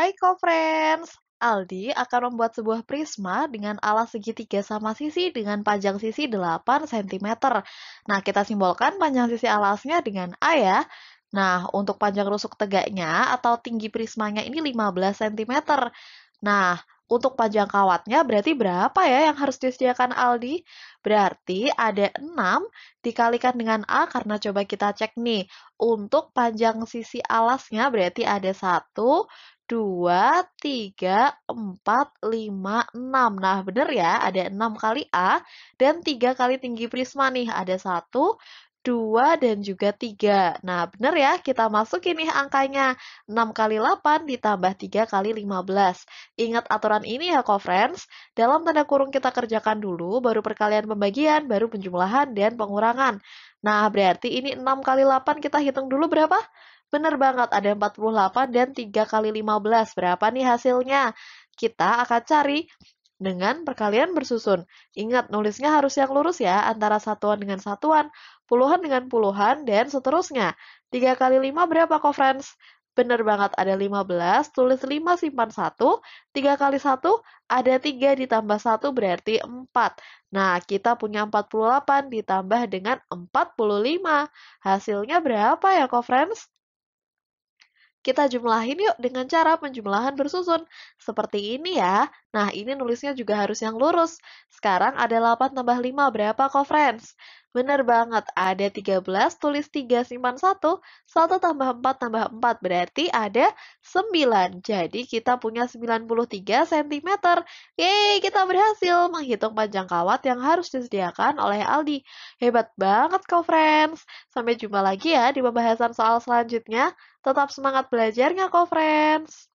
Hai co-friends, Aldi akan membuat sebuah prisma dengan alas segitiga sama sisi dengan panjang sisi 8 cm. Nah, kita simbolkan panjang sisi alasnya dengan A ya. Nah, untuk panjang rusuk tegaknya atau tinggi prismanya ini 15 cm. Nah, untuk panjang kawatnya berarti berapa ya yang harus disediakan Aldi? Berarti ada 6 dikalikan dengan A karena coba kita cek nih. Untuk panjang sisi alasnya berarti ada 1, 2, 3, 4, 5, 6. Nah, benar ya, ada 6 kali A dan 3 kali tinggi prisma nih. Ada 1, 2, dan juga 3. Nah, benar ya, kita masukin nih angkanya. 6 kali 8 ditambah 3 kali 15. Ingat aturan ini ya, co-friends. Dalam tanda kurung kita kerjakan dulu, baru perkalian pembagian, baru penjumlahan, dan pengurangan. Nah, berarti ini 6 kali 8 kita hitung dulu berapa? Benar banget, ada 48 dan 3 kali 15. Berapa nih hasilnya? Kita akan cari dengan perkalian bersusun. Ingat, nulisnya harus yang lurus ya, antara satuan dengan satuan, puluhan dengan puluhan, dan seterusnya. 3 kali 5 berapa kok, friends? Bener banget, ada 15, tulis 5 simpan 1, 3 kali 1 ada 3 ditambah 1 berarti 4. Nah, kita punya 48 ditambah dengan 45. Hasilnya berapa ya, kok, friends? Kita jumlahin yuk dengan cara penjumlahan bersusun. Seperti ini ya. Nah, ini nulisnya juga harus yang lurus. Sekarang ada 8 tambah 5, berapa kok, friends? Benar banget, ada 13, tulis 3, simpan 1, 1 tambah 4 tambah 4 berarti ada 9. Jadi kita punya 93 cm. Yeay, kita berhasil menghitung panjang kawat yang harus disediakan oleh Aldi. Hebat banget kau friends. Sampai jumpa lagi ya di pembahasan soal selanjutnya. Tetap semangat belajarnya kau friends.